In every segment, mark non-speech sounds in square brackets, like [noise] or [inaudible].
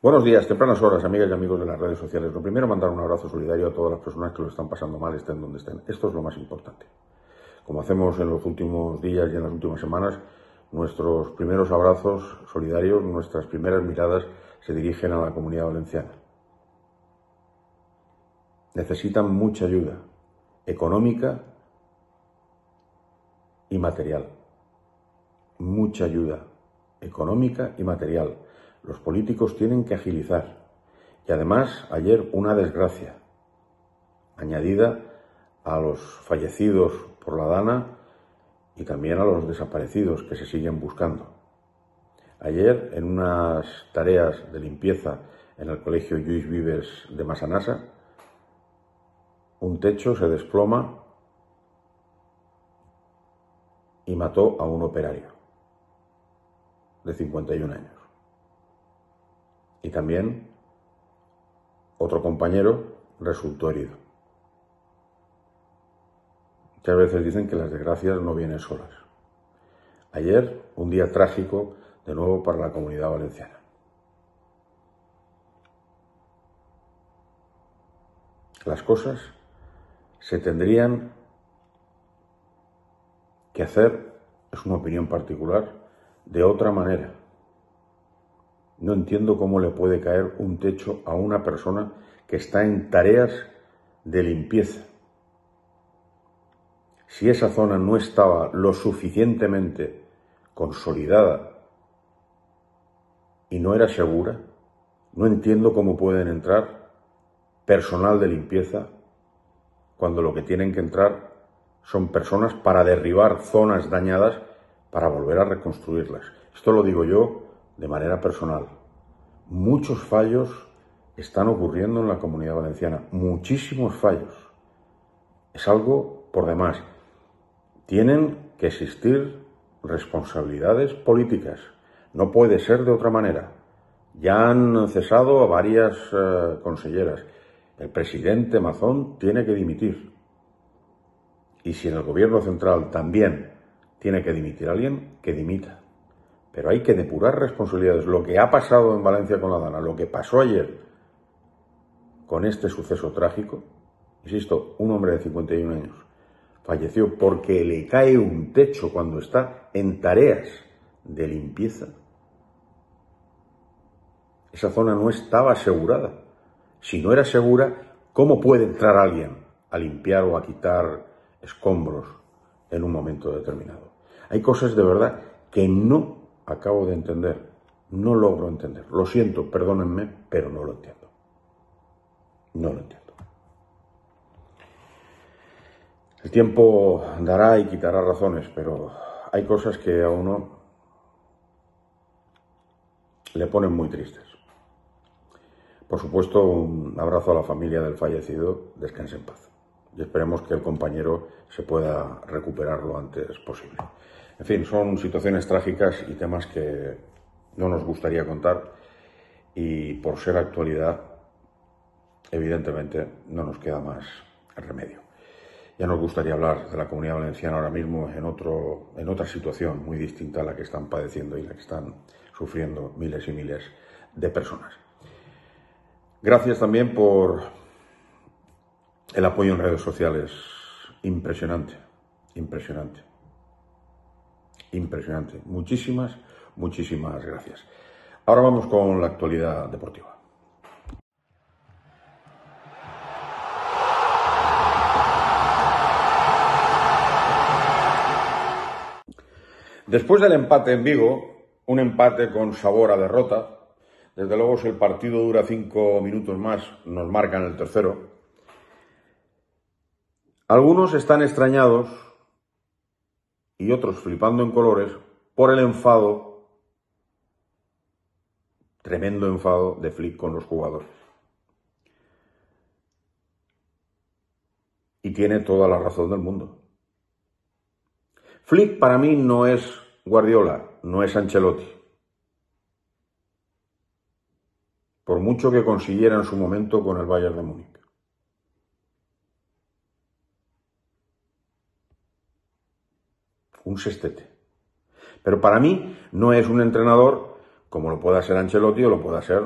Buenos días, tempranas horas, amigas y amigos de las redes sociales. Lo primero, mandar un abrazo solidario a todas las personas que lo están pasando mal, estén donde estén. Esto es lo más importante. Como hacemos en los últimos días y en las últimas semanas, nuestros primeros abrazos solidarios, nuestras primeras miradas se dirigen a la comunidad valenciana. Necesitan mucha ayuda económica y material. Mucha ayuda económica y material los políticos tienen que agilizar. Y además, ayer una desgracia, añadida a los fallecidos por la Dana y también a los desaparecidos que se siguen buscando. Ayer, en unas tareas de limpieza en el colegio Lluís Vives de Masanasa, un techo se desploma y mató a un operario de 51 años y también otro compañero resultó herido. Muchas veces dicen que las desgracias no vienen solas. Ayer, un día trágico de nuevo para la comunidad valenciana. Las cosas se tendrían que hacer, es una opinión particular, de otra manera. No entiendo cómo le puede caer un techo a una persona que está en tareas de limpieza. Si esa zona no estaba lo suficientemente consolidada y no era segura, no entiendo cómo pueden entrar personal de limpieza cuando lo que tienen que entrar son personas para derribar zonas dañadas para volver a reconstruirlas. Esto lo digo yo de manera personal. Muchos fallos están ocurriendo en la comunidad valenciana, muchísimos fallos. Es algo por demás. Tienen que existir responsabilidades políticas. No puede ser de otra manera. Ya han cesado a varias eh, conselleras. El presidente Mazón tiene que dimitir. Y si en el gobierno central también tiene que dimitir alguien, que dimita. Pero hay que depurar responsabilidades. Lo que ha pasado en Valencia con la Dana, lo que pasó ayer con este suceso trágico, insisto, un hombre de 51 años falleció porque le cae un techo cuando está en tareas de limpieza. Esa zona no estaba asegurada. Si no era segura, ¿cómo puede entrar alguien a limpiar o a quitar escombros en un momento determinado? Hay cosas de verdad que no acabo de entender, no logro entender. Lo siento, perdónenme, pero no lo entiendo. No lo entiendo. El tiempo dará y quitará razones, pero hay cosas que a uno le ponen muy tristes. Por supuesto, un abrazo a la familia del fallecido, descanse en paz y esperemos que el compañero se pueda recuperar lo antes posible. En fin, son situaciones trágicas y temas que no nos gustaría contar y por ser actualidad, evidentemente no nos queda más remedio. Ya nos gustaría hablar de la comunidad valenciana ahora mismo en, otro, en otra situación muy distinta a la que están padeciendo y la que están sufriendo miles y miles de personas. Gracias también por el apoyo en redes sociales, impresionante, impresionante, impresionante. Muchísimas, muchísimas gracias. Ahora vamos con la actualidad deportiva. Después del empate en Vigo, un empate con sabor a derrota, desde luego si el partido dura cinco minutos más, nos marcan el tercero, algunos están extrañados y otros flipando en colores por el enfado, tremendo enfado de Flick con los jugadores. Y tiene toda la razón del mundo. Flick para mí no es Guardiola, no es Ancelotti. Por mucho que consiguiera en su momento con el Bayern de Múnich. un sextete. Pero para mí no es un entrenador como lo pueda ser Ancelotti o lo pueda ser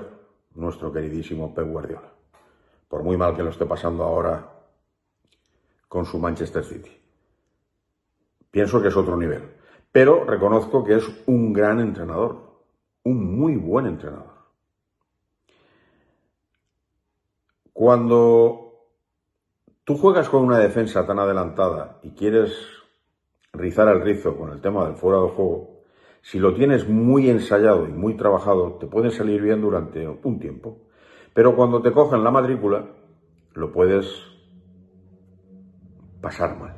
nuestro queridísimo Pep Guardiola. Por muy mal que lo esté pasando ahora con su Manchester City. Pienso que es otro nivel. Pero reconozco que es un gran entrenador. Un muy buen entrenador. Cuando tú juegas con una defensa tan adelantada y quieres rizar el rizo con el tema del fuera de juego, si lo tienes muy ensayado y muy trabajado, te puede salir bien durante un tiempo. Pero cuando te cogen la matrícula, lo puedes pasar mal.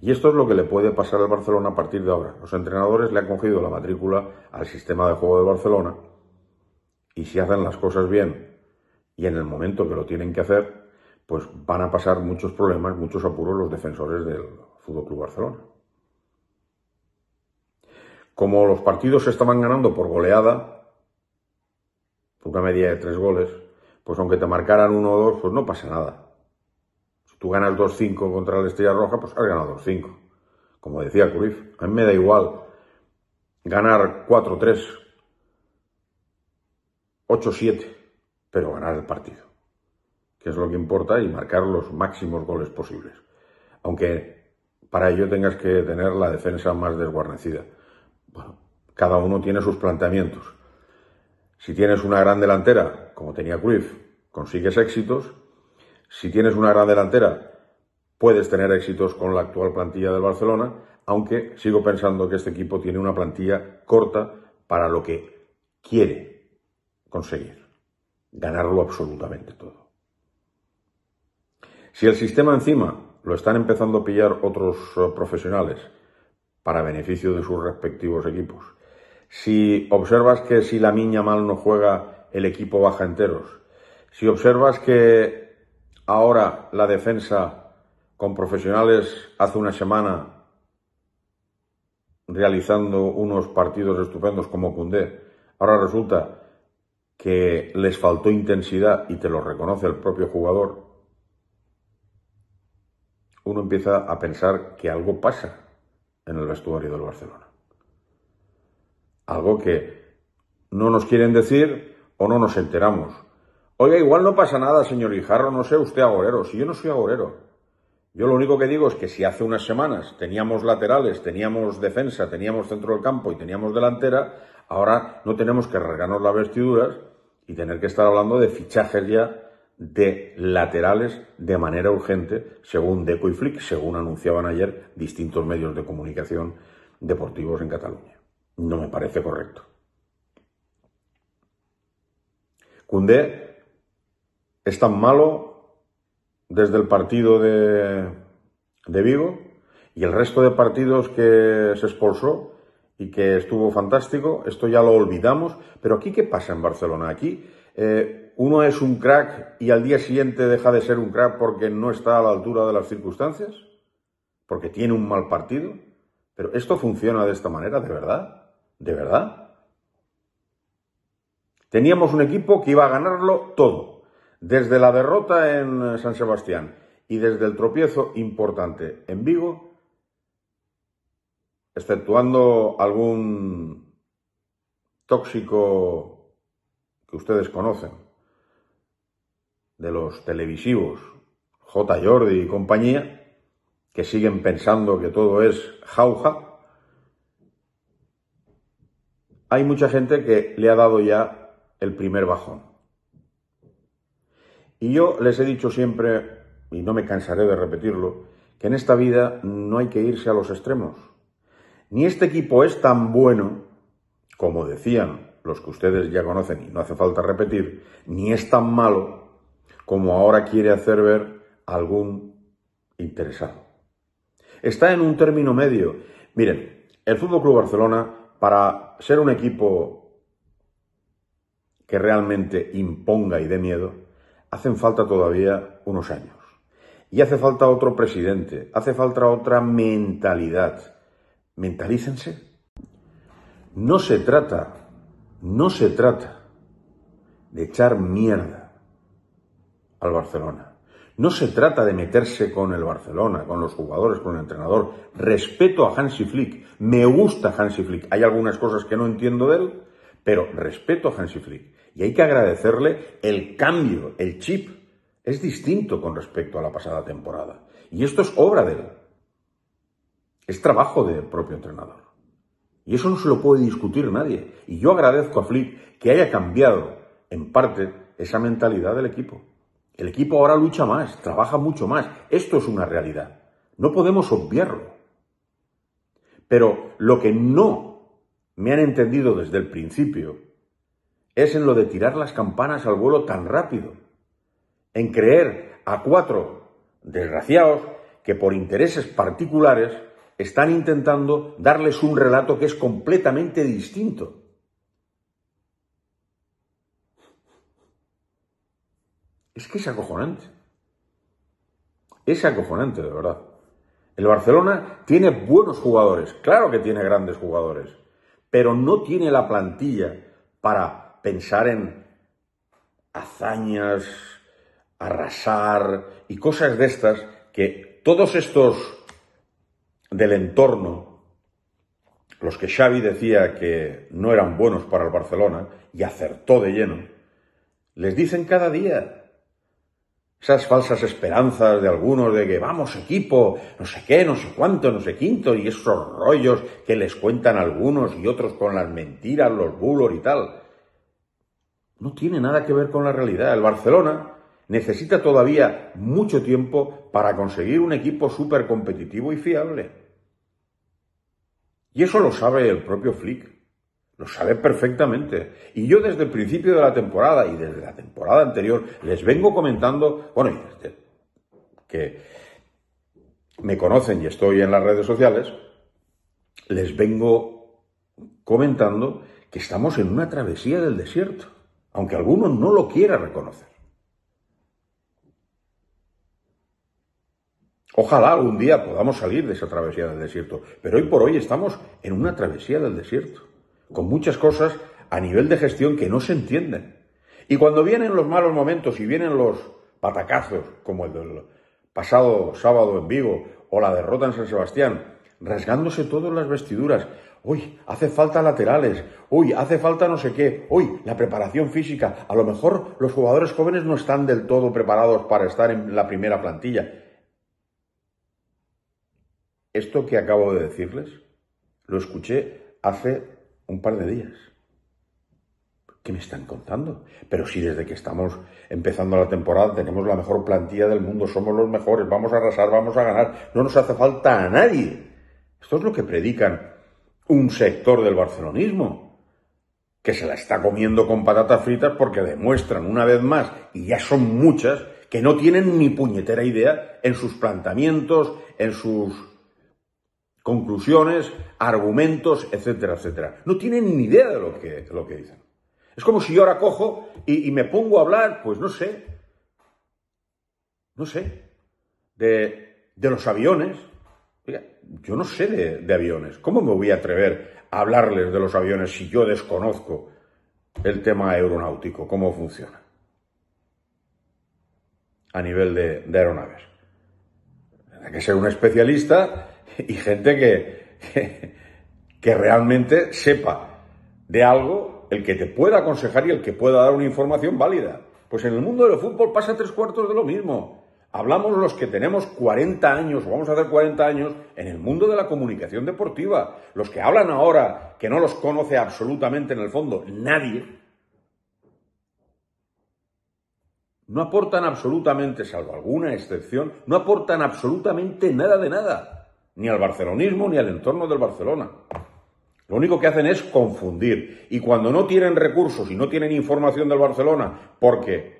Y esto es lo que le puede pasar al Barcelona a partir de ahora. Los entrenadores le han cogido la matrícula al sistema de juego de Barcelona y si hacen las cosas bien y en el momento que lo tienen que hacer, pues van a pasar muchos problemas, muchos apuros los defensores del Fútbol Club Barcelona como los partidos se estaban ganando por goleada, por una media de tres goles, pues aunque te marcaran uno o dos, pues no pasa nada. Si tú ganas 2-5 contra la Estrella Roja, pues has ganado 2-5. Como decía Cruyff, a mí me da igual ganar 4-3, 8 siete, pero ganar el partido, que es lo que importa, y marcar los máximos goles posibles. Aunque para ello tengas que tener la defensa más desguarnecida cada uno tiene sus planteamientos. Si tienes una gran delantera, como tenía Cruyff, consigues éxitos. Si tienes una gran delantera, puedes tener éxitos con la actual plantilla del Barcelona, aunque sigo pensando que este equipo tiene una plantilla corta para lo que quiere conseguir, ganarlo absolutamente todo. Si el sistema encima lo están empezando a pillar otros eh, profesionales, para beneficio de sus respectivos equipos. Si observas que si la miña mal no juega, el equipo baja enteros. Si observas que ahora la defensa con profesionales hace una semana realizando unos partidos estupendos como Cundé, ahora resulta que les faltó intensidad y te lo reconoce el propio jugador, uno empieza a pensar que algo pasa en el vestuario del Barcelona. Algo que no nos quieren decir o no nos enteramos. Oiga, igual no pasa nada, señor Guijarro, no sé usted agorero, si yo no soy agorero. Yo lo único que digo es que si hace unas semanas teníamos laterales, teníamos defensa, teníamos centro del campo y teníamos delantera, ahora no tenemos que regarnos las vestiduras y tener que estar hablando de fichajes ya de laterales de manera urgente, según Deco y Flick, según anunciaban ayer distintos medios de comunicación deportivos en Cataluña. No me parece correcto. Cundé es tan malo desde el partido de, de Vigo y el resto de partidos que se expulsó y que estuvo fantástico, esto ya lo olvidamos, pero aquí qué pasa en Barcelona? Aquí eh, ¿Uno es un crack y al día siguiente deja de ser un crack porque no está a la altura de las circunstancias? ¿Porque tiene un mal partido? ¿Pero esto funciona de esta manera, de verdad? ¿De verdad? Teníamos un equipo que iba a ganarlo todo, desde la derrota en eh, San Sebastián y desde el tropiezo importante en Vigo, exceptuando algún tóxico que ustedes conocen de los televisivos J. Jordi y compañía, que siguen pensando que todo es jauja, hay mucha gente que le ha dado ya el primer bajón. Y yo les he dicho siempre, y no me cansaré de repetirlo, que en esta vida no hay que irse a los extremos. Ni este equipo es tan bueno, como decían los que ustedes ya conocen y no hace falta repetir, ni es tan malo como ahora quiere hacer ver algún interesado. Está en un término medio. Miren, el Fútbol Club Barcelona, para ser un equipo que realmente imponga y dé miedo, hacen falta todavía unos años. Y hace falta otro presidente, hace falta otra mentalidad. Mentalícense. No se trata, no se trata de echar mierda al Barcelona. No se trata de meterse con el Barcelona, con los jugadores, con el entrenador. Respeto a Hansi Flick. Me gusta Hansi Flick. Hay algunas cosas que no entiendo de él, pero respeto a Hansi Flick. Y hay que agradecerle el cambio, el chip. Es distinto con respecto a la pasada temporada. Y esto es obra de él. Es trabajo del propio entrenador. Y eso no se lo puede discutir nadie. Y yo agradezco a Flick que haya cambiado, en parte, esa mentalidad del equipo. El equipo ahora lucha más, trabaja mucho más. Esto es una realidad. No podemos obviarlo. Pero lo que no me han entendido desde el principio es en lo de tirar las campanas al vuelo tan rápido, en creer a cuatro desgraciados que por intereses particulares están intentando darles un relato que es completamente distinto. Es que es acojonante. Es acojonante, de verdad. El Barcelona tiene buenos jugadores, claro que tiene grandes jugadores, pero no tiene la plantilla para pensar en hazañas, arrasar y cosas de estas que todos estos del entorno, los que Xavi decía que no eran buenos para el Barcelona y acertó de lleno, les dicen cada día, esas falsas esperanzas de algunos de que vamos equipo, no sé qué, no sé cuánto, no sé quinto, y esos rollos que les cuentan algunos y otros con las mentiras, los bulos y tal. No tiene nada que ver con la realidad. El Barcelona necesita todavía mucho tiempo para conseguir un equipo súper competitivo y fiable. Y eso lo sabe el propio Flick. Lo sabe perfectamente. Y yo desde el principio de la temporada y desde la temporada anterior les vengo comentando, bueno, que me conocen y estoy en las redes sociales, les vengo comentando que estamos en una travesía del desierto, aunque algunos no lo quieran reconocer. Ojalá algún día podamos salir de esa travesía del desierto, pero hoy por hoy estamos en una travesía del desierto con muchas cosas a nivel de gestión que no se entienden. Y cuando vienen los malos momentos y vienen los patacazos, como el del pasado sábado en Vigo o la derrota en San Sebastián, rasgándose todas las vestiduras, uy, hace falta laterales, uy, hace falta no sé qué, uy, la preparación física, a lo mejor los jugadores jóvenes no están del todo preparados para estar en la primera plantilla. Esto que acabo de decirles lo escuché hace un par de días. ¿Qué me están contando? Pero si desde que estamos empezando la temporada tenemos la mejor plantilla del mundo, somos los mejores, vamos a arrasar, vamos a ganar, no nos hace falta a nadie. Esto es lo que predican un sector del barcelonismo, que se la está comiendo con patatas fritas porque demuestran una vez más, y ya son muchas, que no tienen ni puñetera idea en sus planteamientos, en sus conclusiones, argumentos, etcétera, etcétera. No tienen ni idea de lo que, lo que dicen. Es como si yo ahora cojo y, me pongo a hablar, pues no sé, no sé, de, los aviones. yo no sé de, aviones. ¿Cómo me voy a atrever a hablarles de los aviones si yo desconozco el tema aeronáutico, cómo funciona a nivel de, de aeronaves? Hay que ser un especialista [laughs] y gente que, [laughs] que, realmente sepa de algo, el que te pueda aconsejar y el que pueda dar una información válida. Pues en el mundo del fútbol pasa tres cuartos de lo mismo. Hablamos los que tenemos 40 años, o vamos a hacer 40 años, en el mundo de la comunicación deportiva. Los que hablan ahora, que no los conoce absolutamente en el fondo nadie, no aportan absolutamente, salvo alguna excepción, no aportan absolutamente nada de nada ni al barcelonismo ni al entorno del Barcelona. Lo único que hacen es confundir. Y cuando no tienen recursos y no tienen información del Barcelona, porque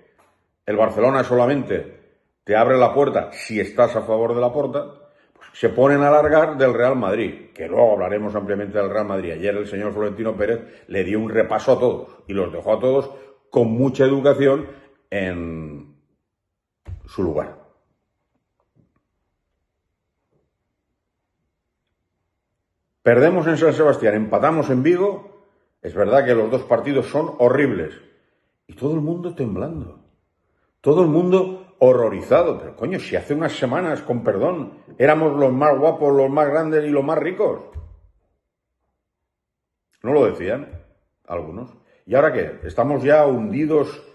el Barcelona solamente te abre la puerta si estás a favor de la puerta, pues se ponen a alargar del Real Madrid, que luego hablaremos ampliamente del Real Madrid. Ayer el señor Florentino Pérez le dio un repaso a todos y los dejó a todos con mucha educación en su lugar. Perdemos en San Sebastián, empatamos en Vigo. Es verdad que los dos partidos son horribles. Y todo el mundo temblando. Todo el mundo horrorizado. Pero coño, si hace unas semanas, con perdón, éramos los más guapos, los más grandes y los más ricos. No lo decían algunos. ¿Y ahora qué? ¿Estamos ya hundidos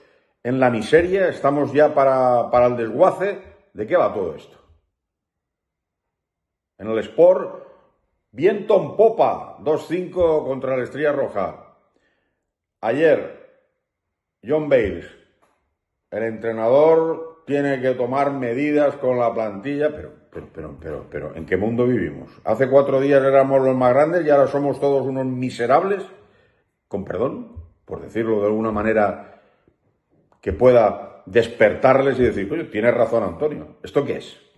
en la miseria? ¿Estamos ya para, para el desguace? ¿De qué va todo esto? En el sport Viento en popa, 2-5 contra la Estrella Roja. Ayer, John Bales, el entrenador tiene que tomar medidas con la plantilla, pero, pero, pero, pero, ¿en qué mundo vivimos? Hace cuatro días éramos los más grandes y ahora somos todos unos miserables, con perdón, por decirlo de alguna manera que pueda despertarles y decir, oye, tienes razón Antonio, ¿esto qué es?